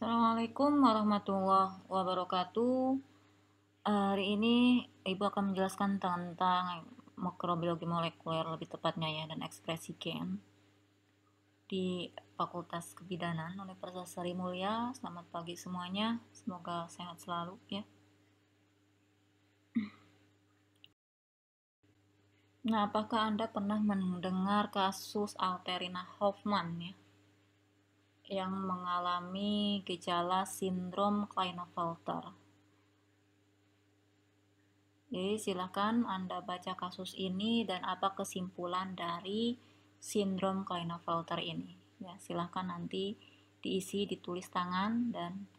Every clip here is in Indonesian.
Assalamualaikum warahmatullahi wabarakatuh. Eh, hari ini Ibu akan menjelaskan tentang mikrobiologi molekuler lebih tepatnya ya dan ekspresi gen di Fakultas Kebidanan Universitas Sari Mulia. Selamat pagi semuanya. Semoga sehat selalu ya. Nah, apakah Anda pernah mendengar kasus Alterina Hoffman ya? yang mengalami gejala sindrom Klinefelter. Jadi silakan Anda baca kasus ini dan apa kesimpulan dari sindrom Klinefelter ini. Ya, silakan nanti diisi, ditulis tangan dan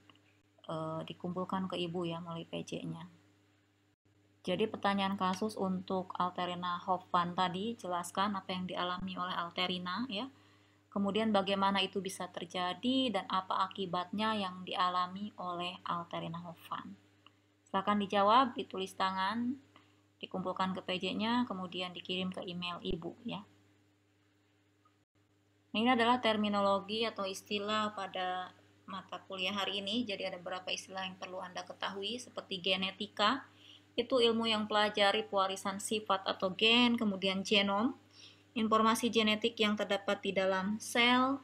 e, dikumpulkan ke ibu ya melalui PJ-nya. Jadi pertanyaan kasus untuk Alterina Hoffman tadi jelaskan apa yang dialami oleh Alterina ya kemudian bagaimana itu bisa terjadi dan apa akibatnya yang dialami oleh Alterina Hovan. Silahkan dijawab, ditulis tangan, dikumpulkan ke PJ-nya, kemudian dikirim ke email ibu ya. Ini adalah terminologi atau istilah pada mata kuliah hari ini, jadi ada beberapa istilah yang perlu Anda ketahui, seperti genetika, itu ilmu yang pelajari pewarisan sifat atau gen, kemudian genom, informasi genetik yang terdapat di dalam sel,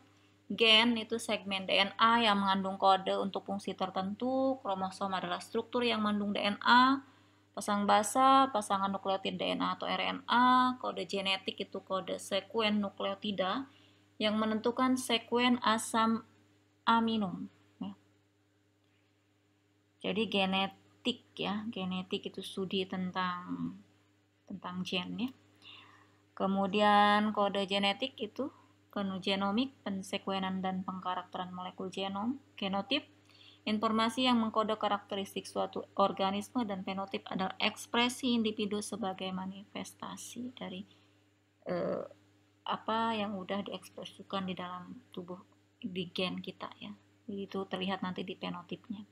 gen itu segmen DNA yang mengandung kode untuk fungsi tertentu, kromosom adalah struktur yang mengandung DNA, pasang basa, pasangan nukleotid DNA atau RNA, kode genetik itu kode sekuen nukleotida yang menentukan sekuen asam amino. Ya. Jadi genetik ya, genetik itu studi tentang tentang gen ya. Kemudian kode genetik itu genomik, pensekuenan dan pengkarakteran molekul genom, genotip. Informasi yang mengkode karakteristik suatu organisme dan fenotip adalah ekspresi individu sebagai manifestasi dari eh, apa yang sudah diekspresikan di dalam tubuh di gen kita ya. Itu terlihat nanti di fenotipnya.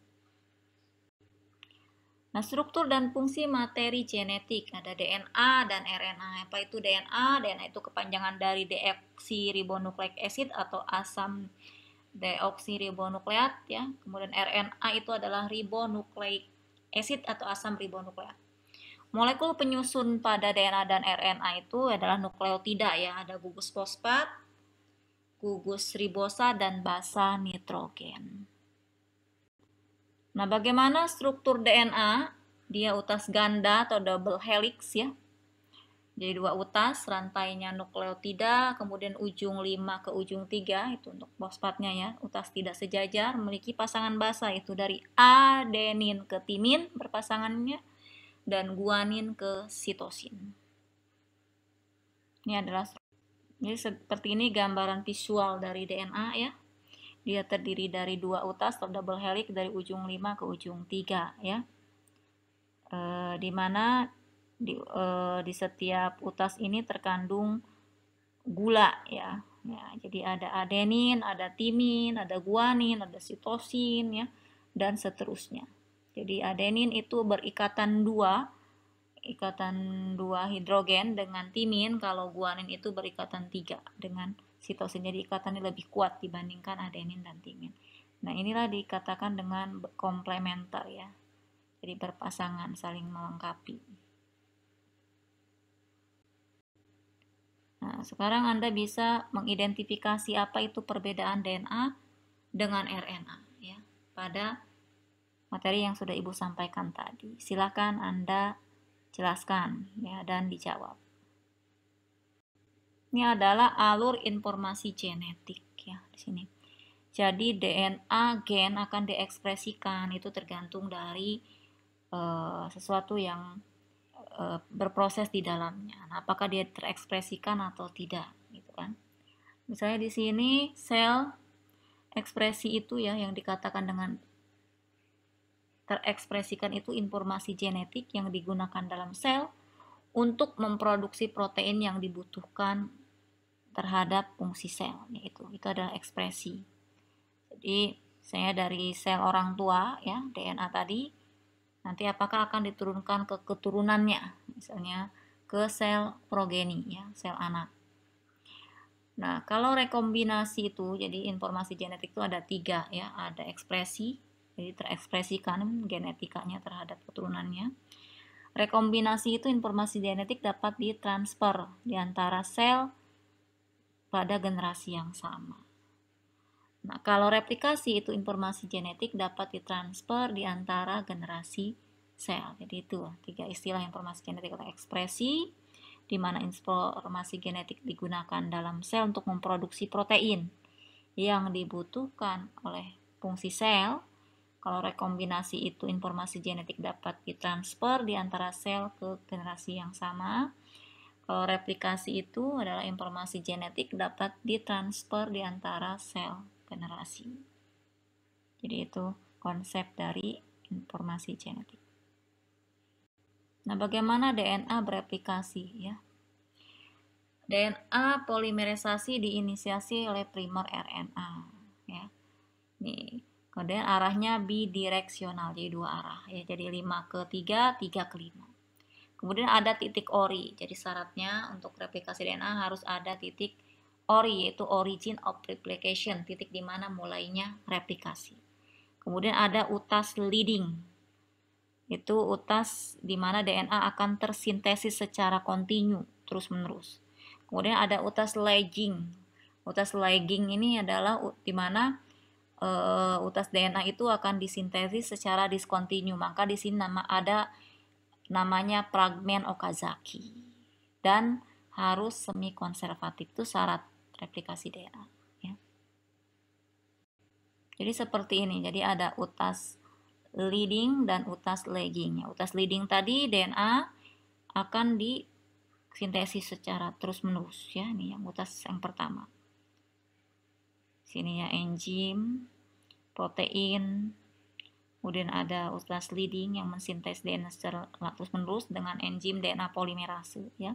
Nah, struktur dan fungsi materi genetik ada DNA dan RNA. Apa itu DNA? DNA itu kepanjangan dari deoxyribonucleic acid atau asam deoksiribonukleat ya. Kemudian RNA itu adalah ribonucleic acid atau asam ribonukleat. Molekul penyusun pada DNA dan RNA itu adalah nukleotida ya, ada gugus fosfat, gugus ribosa dan basa nitrogen. Nah, bagaimana struktur DNA? Dia utas ganda atau double helix ya. Jadi dua utas, rantainya nukleotida, kemudian ujung 5 ke ujung 3, itu untuk fosfatnya ya. Utas tidak sejajar, memiliki pasangan basa, itu dari adenin ke timin berpasangannya, dan guanin ke sitosin. Ini adalah, ini seperti ini gambaran visual dari DNA ya. Dia terdiri dari dua utas atau double helix dari ujung 5 ke ujung 3 ya. E, di mana di, e, di setiap utas ini terkandung gula ya. ya. Jadi ada adenin, ada timin, ada guanin, ada sitosin ya dan seterusnya. Jadi adenin itu berikatan dua ikatan dua hidrogen dengan timin kalau guanin itu berikatan tiga dengan sitosin. Jadi ikatannya lebih kuat dibandingkan adenin dan timin. Nah, inilah dikatakan dengan komplementer ya. Jadi berpasangan, saling melengkapi. Nah, sekarang Anda bisa mengidentifikasi apa itu perbedaan DNA dengan RNA ya pada materi yang sudah Ibu sampaikan tadi. Silakan Anda jelaskan ya dan dijawab. Ini adalah alur informasi genetik ya di sini. Jadi DNA gen akan diekspresikan itu tergantung dari uh, sesuatu yang uh, berproses di dalamnya. Nah, apakah dia terekspresikan atau tidak gitu kan. Misalnya di sini sel ekspresi itu ya yang dikatakan dengan terekspresikan itu informasi genetik yang digunakan dalam sel untuk memproduksi protein yang dibutuhkan terhadap fungsi sel yaitu itu adalah ekspresi jadi saya dari sel orang tua ya DNA tadi nanti apakah akan diturunkan ke keturunannya misalnya ke sel progeni ya sel anak nah kalau rekombinasi itu jadi informasi genetik itu ada tiga ya ada ekspresi jadi terekspresikan genetikanya terhadap keturunannya rekombinasi itu informasi genetik dapat ditransfer diantara sel pada generasi yang sama. Nah, kalau replikasi itu informasi genetik dapat ditransfer di antara generasi sel. Jadi itu tiga istilah informasi genetik atau ekspresi, di mana informasi genetik digunakan dalam sel untuk memproduksi protein yang dibutuhkan oleh fungsi sel. Kalau rekombinasi itu informasi genetik dapat ditransfer di antara sel ke generasi yang sama. Kalau replikasi itu adalah informasi genetik dapat ditransfer di antara sel generasi. Jadi itu konsep dari informasi genetik. Nah, bagaimana DNA bereplikasi ya? DNA polimerisasi diinisiasi oleh primer RNA ya. Nih, kemudian arahnya bidireksional jadi dua arah ya. Jadi 5 ke 3, 3 ke 5. Kemudian ada titik ori. Jadi syaratnya untuk replikasi DNA harus ada titik ori yaitu origin of replication, titik di mana mulainya replikasi. Kemudian ada utas leading. Itu utas di mana DNA akan tersintesis secara kontinu terus-menerus. Kemudian ada utas lagging. Utas lagging ini adalah di mana e, utas DNA itu akan disintesis secara diskontinu. Maka di sini nama ada namanya fragmen Okazaki dan harus semi konservatif itu syarat replikasi DNA ya. Jadi seperti ini. Jadi ada utas leading dan utas lagging. Utas leading tadi DNA akan disintesis secara terus-menerus ya. Ini yang utas yang pertama. Sini ya enzim, protein, Kemudian ada ultras leading yang mensintes DNA secara lakus menerus dengan enzim DNA polimerase ya.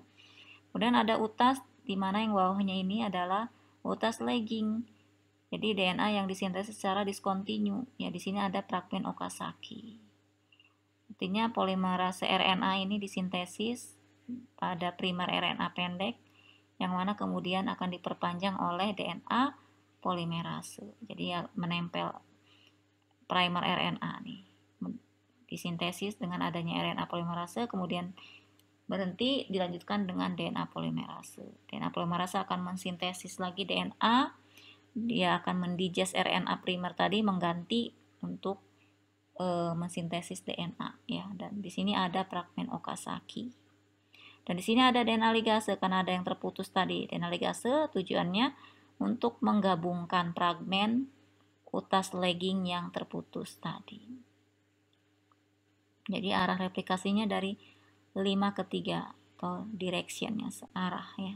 Kemudian ada utas di mana yang bawahnya ini adalah utas lagging. Jadi DNA yang disintesis secara diskontinu. Ya di sini ada fragmen Okazaki. Artinya polimerase RNA ini disintesis pada primer RNA pendek yang mana kemudian akan diperpanjang oleh DNA polimerase. Jadi ya menempel primer RNA nih. Disintesis dengan adanya RNA polimerase, kemudian berhenti dilanjutkan dengan DNA polimerase. DNA polimerase akan mensintesis lagi DNA, dia akan mendigest RNA primer tadi mengganti untuk e, mensintesis DNA ya. Dan di sini ada fragmen Okazaki. Dan di sini ada DNA ligase karena ada yang terputus tadi. DNA ligase tujuannya untuk menggabungkan fragmen kutas legging yang terputus tadi. Jadi arah replikasinya dari 5 ke 3 atau directionnya searah ya.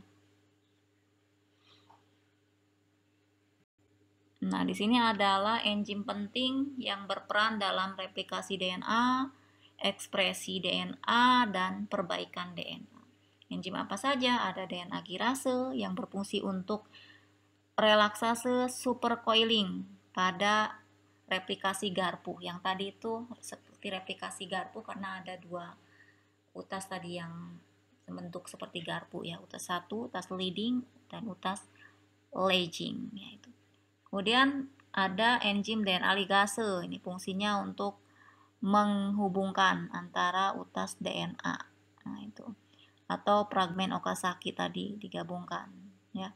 Nah, di sini adalah enzim penting yang berperan dalam replikasi DNA, ekspresi DNA, dan perbaikan DNA. Enzim apa saja? Ada DNA girase yang berfungsi untuk relaksase supercoiling pada replikasi garpu yang tadi itu seperti replikasi garpu karena ada dua utas tadi yang bentuk seperti garpu ya utas satu utas leading dan utas legging ya itu kemudian ada enzim DNA ligase ini fungsinya untuk menghubungkan antara utas DNA nah itu atau fragmen Okazaki tadi digabungkan ya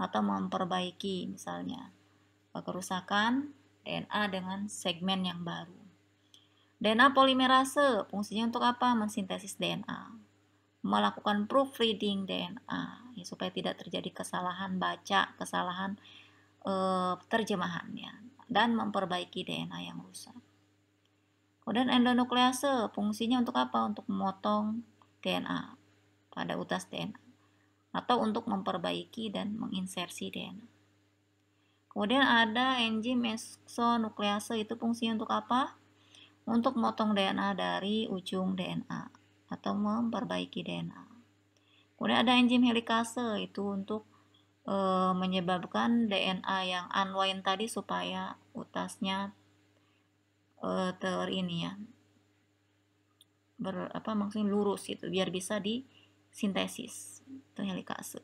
atau memperbaiki misalnya kerusakan DNA dengan segmen yang baru. DNA polimerase fungsinya untuk apa? Mensintesis DNA. Melakukan proofreading DNA ya, supaya tidak terjadi kesalahan baca, kesalahan e, terjemahannya dan memperbaiki DNA yang rusak. Kemudian endonuklease fungsinya untuk apa? Untuk memotong DNA pada utas DNA atau untuk memperbaiki dan menginsersi DNA. Kemudian ada enzim exonuklease itu fungsinya untuk apa? Untuk memotong DNA dari ujung DNA atau memperbaiki DNA. Kemudian ada enzim helikase itu untuk e, menyebabkan DNA yang unwind tadi supaya utasnya e, ter ini ya ber apa maksudnya lurus itu biar bisa disintesis itu helikase.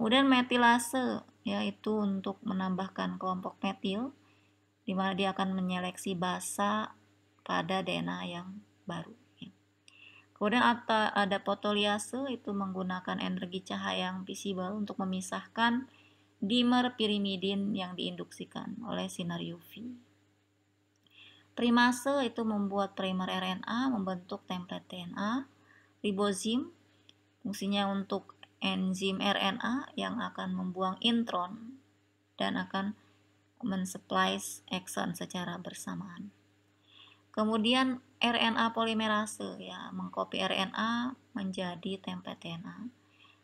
Kemudian metilase yaitu untuk menambahkan kelompok metil di mana dia akan menyeleksi basa pada DNA yang baru. Ya. Kemudian ada fotoliase itu menggunakan energi cahaya yang visible untuk memisahkan dimer pirimidin yang diinduksikan oleh sinar UV. Primase itu membuat primer RNA, membentuk template DNA. Ribozim fungsinya untuk enzim RNA yang akan membuang intron dan akan mensuplai exon secara bersamaan. Kemudian RNA polimerase ya mengcopy RNA menjadi template DNA.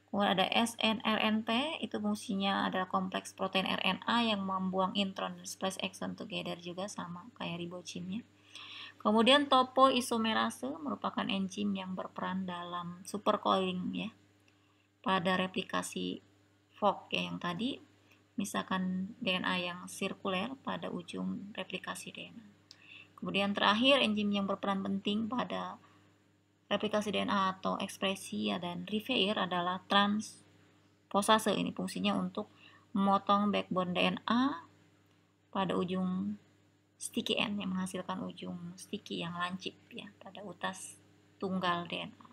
Kemudian ada snRNP itu fungsinya adalah kompleks protein RNA yang membuang intron dan splice exon together juga sama kayak ribosomnya. Kemudian topoisomerase merupakan enzim yang berperan dalam supercoiling ya pada replikasi fork ya yang tadi misalkan DNA yang sirkuler pada ujung replikasi DNA. Kemudian terakhir enzim yang berperan penting pada replikasi DNA atau ekspresi ya, dan repair adalah transposase ini fungsinya untuk memotong backbone DNA pada ujung sticky end yang menghasilkan ujung sticky yang lancip ya pada utas tunggal DNA.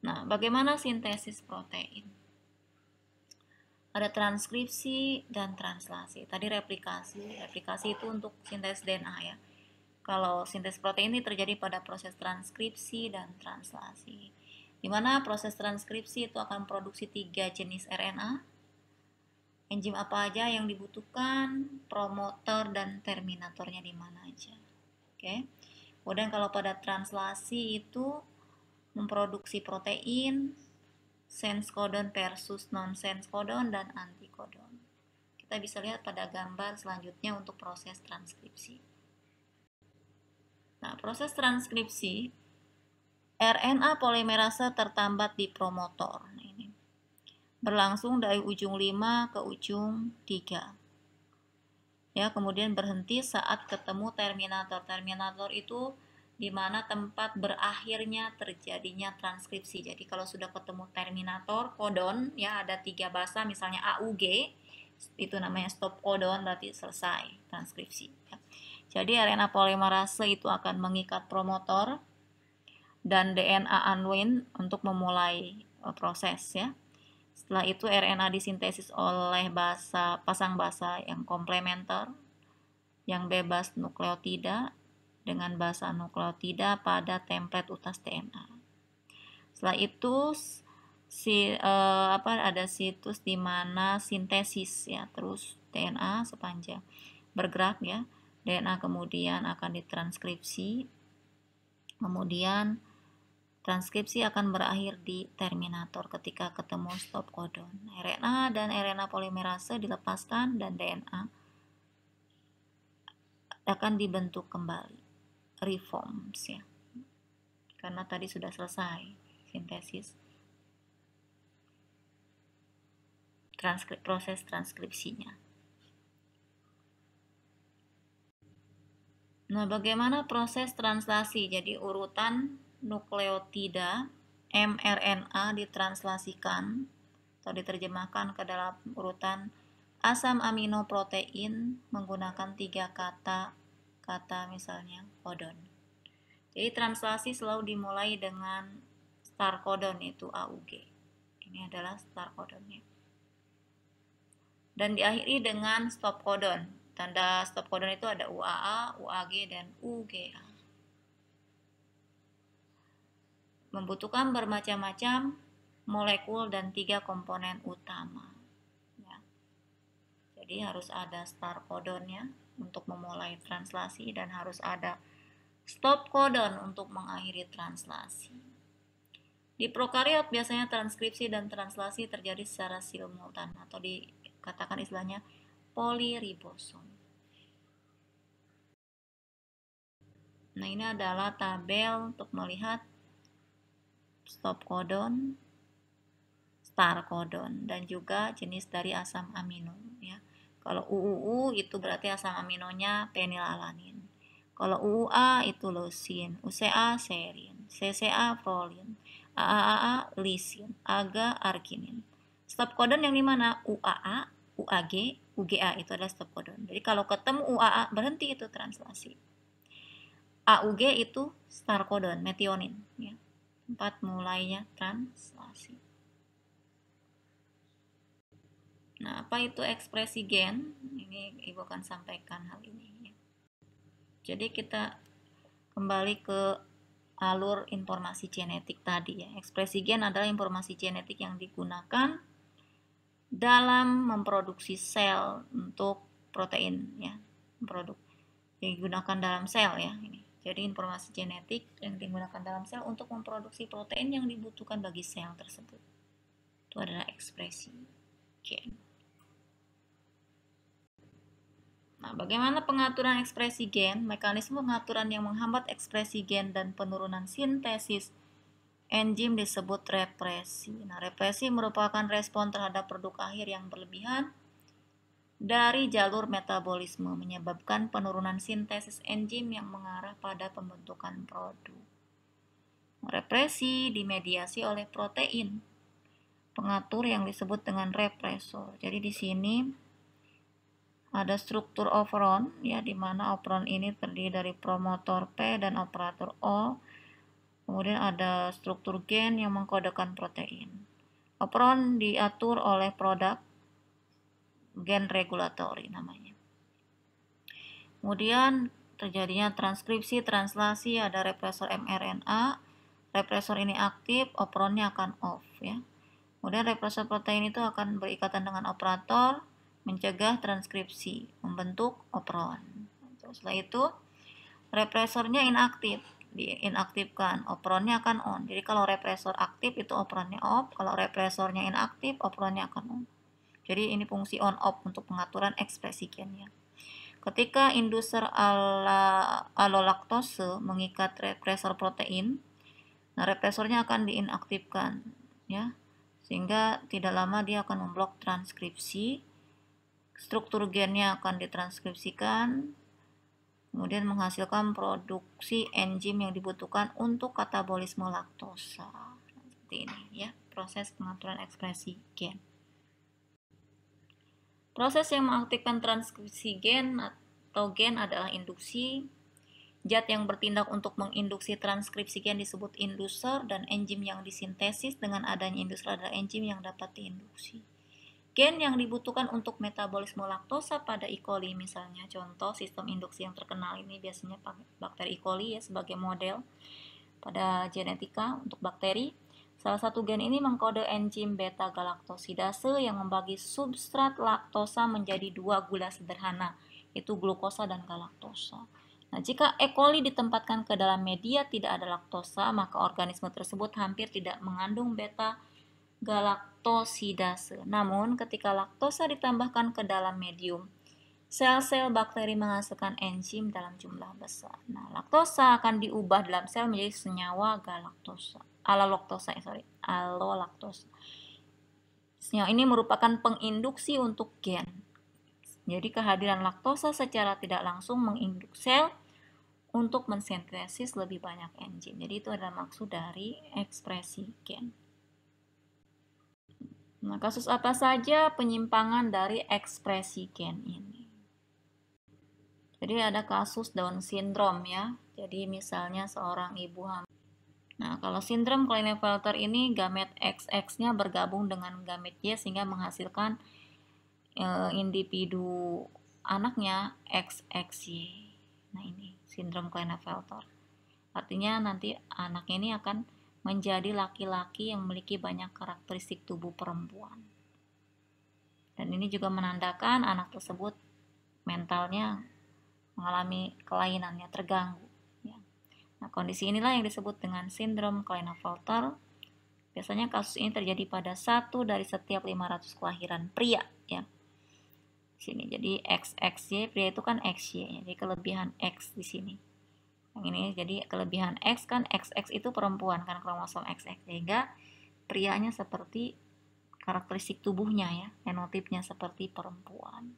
Nah, bagaimana sintesis protein? Ada transkripsi dan translasi. Tadi replikasi, replikasi itu untuk sintesis DNA ya. Kalau sintesis protein ini terjadi pada proses transkripsi dan translasi. Di mana proses transkripsi itu akan produksi tiga jenis RNA, enzim apa aja yang dibutuhkan, promotor dan terminatornya di mana aja. Oke. Kemudian kalau pada translasi itu memproduksi protein, sense codon versus non-sense codon, dan antikodon. Kita bisa lihat pada gambar selanjutnya untuk proses transkripsi. Nah, proses transkripsi, RNA polimerase tertambat di promotor. Nah, ini berlangsung dari ujung 5 ke ujung 3 ya kemudian berhenti saat ketemu terminator terminator itu di mana tempat berakhirnya terjadinya transkripsi. Jadi kalau sudah ketemu terminator kodon, ya ada tiga bahasa misalnya AUG, itu namanya stop kodon berarti selesai transkripsi. Ya. Jadi RNA polimerase itu akan mengikat promotor dan DNA unwind untuk memulai e, proses ya. Setelah itu RNA disintesis oleh basa, pasang basa yang komplementer yang bebas nukleotida dengan basa nukleotida pada template utas DNA. Setelah itu si eh, apa ada situs di mana sintesis ya terus DNA sepanjang bergerak ya. DNA kemudian akan ditranskripsi. Kemudian transkripsi akan berakhir di terminator ketika ketemu stop codon. RNA dan RNA polimerase dilepaskan dan DNA akan dibentuk kembali reforms ya karena tadi sudah selesai sintesis transkrip proses transkripsinya. Nah, bagaimana proses translasi? Jadi urutan nukleotida mRNA ditranslasikan atau diterjemahkan ke dalam urutan asam amino protein menggunakan tiga kata kata misalnya kodon. Jadi translasi selalu dimulai dengan star kodon itu AUG. Ini adalah star kodonnya. Dan diakhiri dengan stop kodon. Tanda stop kodon itu ada UAA, UAG, dan UGA. Membutuhkan bermacam-macam molekul dan tiga komponen utama. Ya. Jadi harus ada star kodonnya untuk memulai translasi dan harus ada stop codon untuk mengakhiri translasi. Di prokariot biasanya transkripsi dan translasi terjadi secara simultan atau dikatakan istilahnya poliribosom. Nah, ini adalah tabel untuk melihat stop codon, star codon, dan juga jenis dari asam amino. Ya. Kalau UUU itu berarti asam aminonya penilalanin. Kalau UUA itu leusin, UCA serin, CCA prolin, AAA lisin, AGA arginin. Stop codon yang dimana? UAA, UAG, UGA itu adalah stop codon. Jadi kalau ketemu UAA berhenti itu translasi. AUG itu star codon, metionin. Ya. Tempat mulainya translasi. Nah, apa itu ekspresi gen? Ini Ibu akan sampaikan hal ini. Jadi kita kembali ke alur informasi genetik tadi ya. Ekspresi gen adalah informasi genetik yang digunakan dalam memproduksi sel untuk protein ya, produk yang digunakan dalam sel ya ini. Jadi informasi genetik yang digunakan dalam sel untuk memproduksi protein yang dibutuhkan bagi sel tersebut. Itu adalah ekspresi gen. Nah, bagaimana pengaturan ekspresi gen, mekanisme pengaturan yang menghambat ekspresi gen dan penurunan sintesis enzim disebut represi. Nah, represi merupakan respon terhadap produk akhir yang berlebihan dari jalur metabolisme menyebabkan penurunan sintesis enzim yang mengarah pada pembentukan produk. Represi dimediasi oleh protein, pengatur yang disebut dengan represor. Jadi di sini ada struktur operon, ya di mana operon ini terdiri dari promotor P dan operator O. Kemudian ada struktur gen yang mengkodekan protein. Operon diatur oleh produk gen regulatory namanya. Kemudian terjadinya transkripsi, translasi, ada represor mRNA. Represor ini aktif, operonnya akan off ya. Kemudian represor protein itu akan berikatan dengan operator, mencegah transkripsi, membentuk operon. Gitu. Setelah itu, represornya inaktif, diinaktifkan, operonnya akan on. Jadi kalau represor aktif itu operonnya off, kalau represornya inaktif operonnya akan on. Jadi ini fungsi on off untuk pengaturan ekspresi gennya. Ketika induser ala alolaktose mengikat represor protein, nah represornya akan diinaktifkan ya. Sehingga tidak lama dia akan memblok transkripsi struktur gennya akan ditranskripsikan kemudian menghasilkan produksi enzim yang dibutuhkan untuk katabolisme laktosa seperti ini ya proses pengaturan ekspresi gen proses yang mengaktifkan transkripsi gen atau gen adalah induksi Zat yang bertindak untuk menginduksi transkripsi gen disebut inducer dan enzim yang disintesis dengan adanya induser adalah enzim yang dapat diinduksi. Gen yang dibutuhkan untuk metabolisme laktosa pada E. coli misalnya, contoh sistem induksi yang terkenal ini biasanya bakteri E. coli ya sebagai model pada genetika untuk bakteri. Salah satu gen ini mengkode enzim beta galaktosidase yang membagi substrat laktosa menjadi dua gula sederhana, yaitu glukosa dan galaktosa. Nah, jika E. coli ditempatkan ke dalam media tidak ada laktosa, maka organisme tersebut hampir tidak mengandung beta galaktosidase. Namun, ketika laktosa ditambahkan ke dalam medium, sel-sel bakteri menghasilkan enzim dalam jumlah besar. Nah, laktosa akan diubah dalam sel menjadi senyawa galaktosa. Alalaktosa, sorry, alolaktosa. Senyawa ini merupakan penginduksi untuk gen. Jadi kehadiran laktosa secara tidak langsung menginduk sel untuk mensintesis lebih banyak enzim. Jadi itu adalah maksud dari ekspresi gen. Nah, kasus apa saja penyimpangan dari ekspresi gen ini? Jadi ada kasus Down sindrom ya. Jadi misalnya seorang ibu hamil. Nah, kalau sindrom Klinefelter ini gamet XX-nya bergabung dengan gamet Y sehingga menghasilkan e, individu anaknya XXY. Nah, ini sindrom Klinefelter. Artinya nanti anaknya ini akan menjadi laki-laki yang memiliki banyak karakteristik tubuh perempuan. Dan ini juga menandakan anak tersebut mentalnya mengalami kelainannya terganggu. Ya. Nah, kondisi inilah yang disebut dengan sindrom Klinefelter. Biasanya kasus ini terjadi pada satu dari setiap 500 kelahiran pria. Ya. Sini jadi XXY, pria itu kan XY, ya. jadi kelebihan X di sini yang ini jadi kelebihan X kan XX itu perempuan kan kromosom XX sehingga prianya seperti karakteristik tubuhnya ya fenotipnya seperti perempuan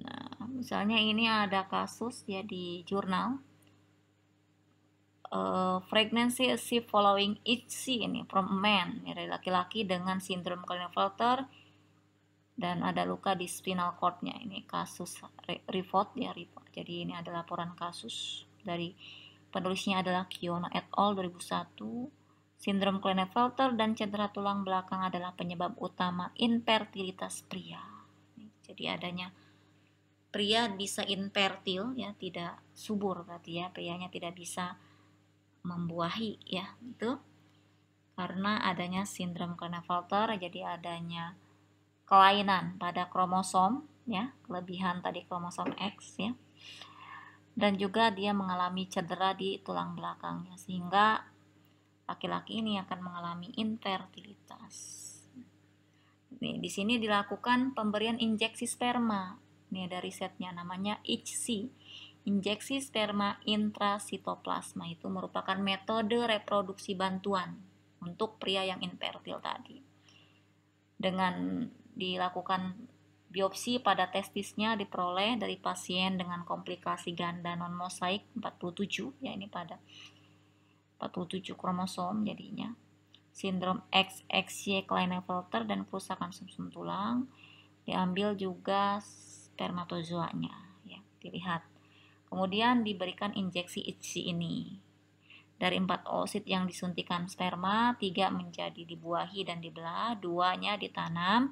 nah misalnya ini ada kasus ya di jurnal uh, pregnancy is following each ini from men laki-laki dengan sindrom Klinefelter dan ada luka di spinal cordnya ini kasus report ya report jadi ini ada laporan kasus dari penulisnya adalah Kiona et al 2001 sindrom Klinefelter dan cedera tulang belakang adalah penyebab utama infertilitas pria jadi adanya pria bisa infertil ya tidak subur berarti ya prianya tidak bisa membuahi ya itu karena adanya sindrom Klinefelter jadi adanya kelainan pada kromosom ya, kelebihan tadi kromosom X ya. Dan juga dia mengalami cedera di tulang belakangnya sehingga laki-laki ini akan mengalami infertilitas. Nih, di sini dilakukan pemberian injeksi sperma. ini dari setnya namanya HC. Injeksi sperma intrasitoplasma itu merupakan metode reproduksi bantuan untuk pria yang infertil tadi. Dengan dilakukan biopsi pada testisnya diperoleh dari pasien dengan komplikasi ganda non mosaik 47 ya ini pada 47 kromosom jadinya sindrom XXY Klinefelter dan kerusakan sumsum -sum tulang diambil juga spermatozoanya ya dilihat kemudian diberikan injeksi ICSI ini dari empat oosit yang disuntikan sperma, tiga menjadi dibuahi dan dibelah, duanya ditanam,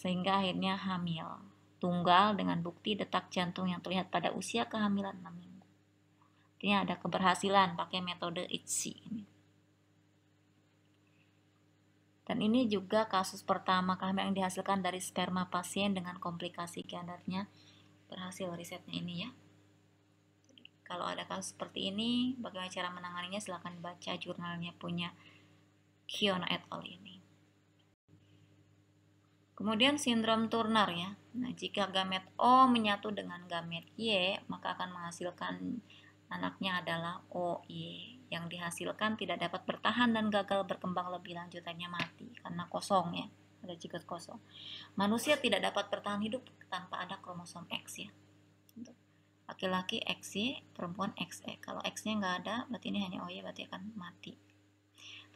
sehingga akhirnya hamil. Tunggal dengan bukti detak jantung yang terlihat pada usia kehamilan 6 minggu. Artinya ada keberhasilan pakai metode ICSI ini. Dan ini juga kasus pertama kehamilan yang dihasilkan dari sperma pasien dengan komplikasi kandarnya berhasil risetnya ini ya. kalau ada kasus seperti ini, bagaimana cara menanganinya silahkan baca jurnalnya punya Kiona et al. ini. Kemudian sindrom Turner ya. Nah, jika gamet O menyatu dengan gamet Y, maka akan menghasilkan anaknya adalah OY. Yang dihasilkan tidak dapat bertahan dan gagal berkembang lebih lanjutannya mati karena kosong ya. Ada jigot kosong. Manusia tidak dapat bertahan hidup tanpa ada kromosom X ya. Laki-laki XY, perempuan XE. Eh, kalau X-nya nggak ada, berarti ini hanya OY, berarti akan mati.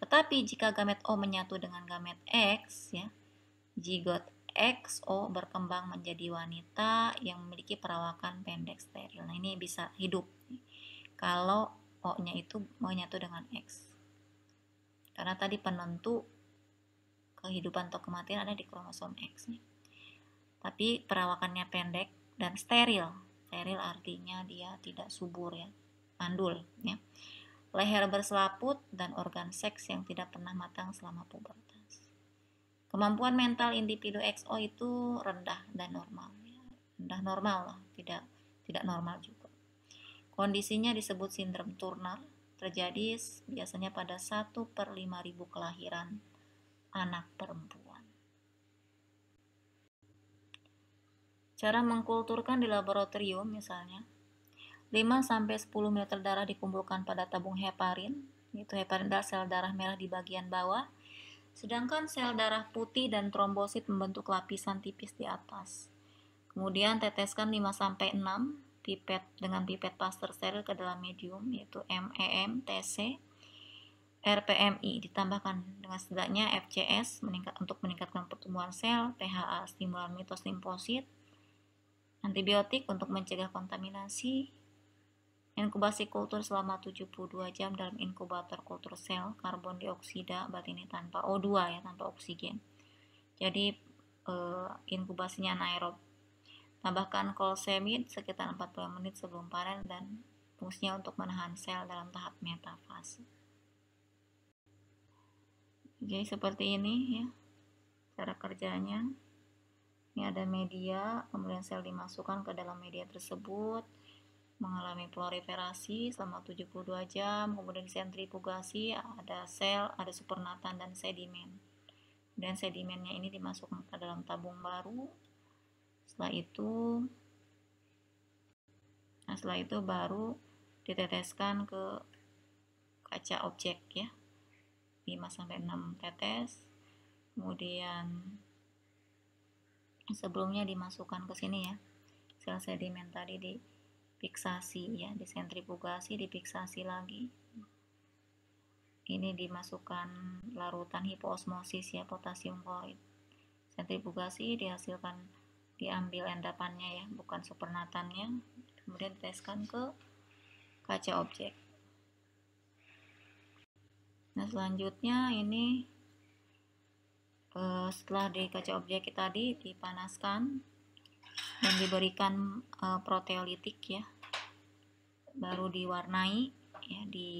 Tetapi jika gamet O menyatu dengan gamet X ya, Zigot XO berkembang menjadi wanita yang memiliki perawakan pendek steril. Nah, ini bisa hidup kalau O-nya itu menyatu dengan X. Karena tadi penentu kehidupan atau kematian ada di kromosom X Tapi perawakannya pendek dan steril. Steril artinya dia tidak subur ya, mandul ya. Leher berselaput dan organ seks yang tidak pernah matang selama pubertas kemampuan mental individu XO itu rendah dan normal rendah normal lah tidak tidak normal juga kondisinya disebut sindrom Turner terjadi biasanya pada 1 per ribu kelahiran anak perempuan cara mengkulturkan di laboratorium misalnya 5-10 ml darah dikumpulkan pada tabung heparin, itu heparin adalah sel darah merah di bagian bawah, Sedangkan sel darah putih dan trombosit membentuk lapisan tipis di atas. Kemudian teteskan 5-6 pipet dengan pipet pasteur steril ke dalam medium yaitu MEM, TC, RPMI ditambahkan dengan setidaknya FCS meningkat, untuk meningkatkan pertumbuhan sel, PHA stimulan mitos limfosit, antibiotik untuk mencegah kontaminasi, Inkubasi kultur selama 72 jam dalam inkubator kultur sel karbon dioksida berarti ini tanpa O2 ya, tanpa oksigen. Jadi eh, inkubasinya anaerob. Tambahkan kolsemid sekitar 40 menit sebelum panen dan fungsinya untuk menahan sel dalam tahap metafase. Jadi seperti ini ya cara kerjanya. Ini ada media, kemudian sel dimasukkan ke dalam media tersebut mengalami proliferasi selama 72 jam, kemudian sentrifugasi, ada sel, ada supernatan, dan sedimen. Dan sedimennya ini dimasukkan ke dalam tabung baru. Setelah itu, nah setelah itu baru diteteskan ke kaca objek ya. 5-6 tetes. Kemudian sebelumnya dimasukkan ke sini ya. Sel sedimen tadi di fiksasi ya di disentrifugasi difiksasi lagi ini dimasukkan larutan hipoosmosis ya potasium klorid sentrifugasi dihasilkan diambil endapannya ya bukan supernatannya kemudian teskan ke kaca objek nah selanjutnya ini eh, setelah di kaca objek tadi dipanaskan dan diberikan eh, proteolitik ya baru diwarnai ya di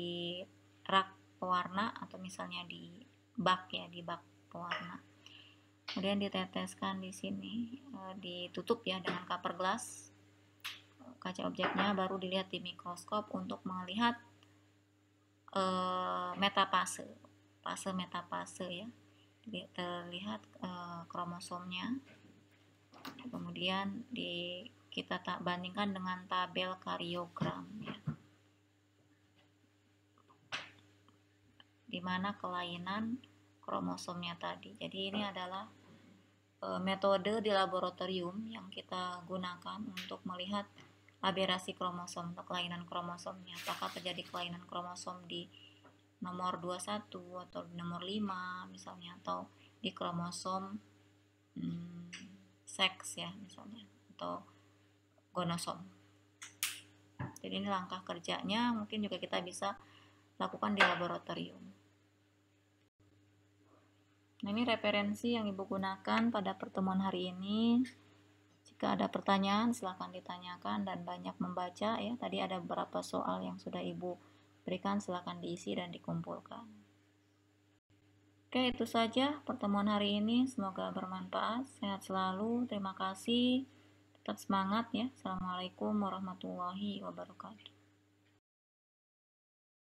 rak pewarna atau misalnya di bak ya di bak pewarna kemudian diteteskan di sini eh, ditutup ya dengan cover glass eh, kaca objeknya baru dilihat di mikroskop untuk melihat e, eh, metapase fase metapase ya terlihat e, kromosomnya kemudian di kita tak bandingkan dengan tabel kariogram ya. di mana kelainan kromosomnya tadi. Jadi ini adalah e, metode di laboratorium yang kita gunakan untuk melihat aberasi kromosom atau kelainan kromosomnya. Apakah terjadi kelainan kromosom di nomor 21 atau nomor 5 misalnya atau di kromosom hmm, seks ya misalnya atau gonosom. Jadi ini langkah kerjanya mungkin juga kita bisa lakukan di laboratorium. Nah, ini referensi yang Ibu gunakan pada pertemuan hari ini. Jika ada pertanyaan, silahkan ditanyakan dan banyak membaca ya. Tadi ada beberapa soal yang sudah Ibu berikan, silahkan diisi dan dikumpulkan. Oke, itu saja pertemuan hari ini. Semoga bermanfaat. Sehat selalu. Terima kasih tetap semangat ya. Assalamualaikum warahmatullahi wabarakatuh.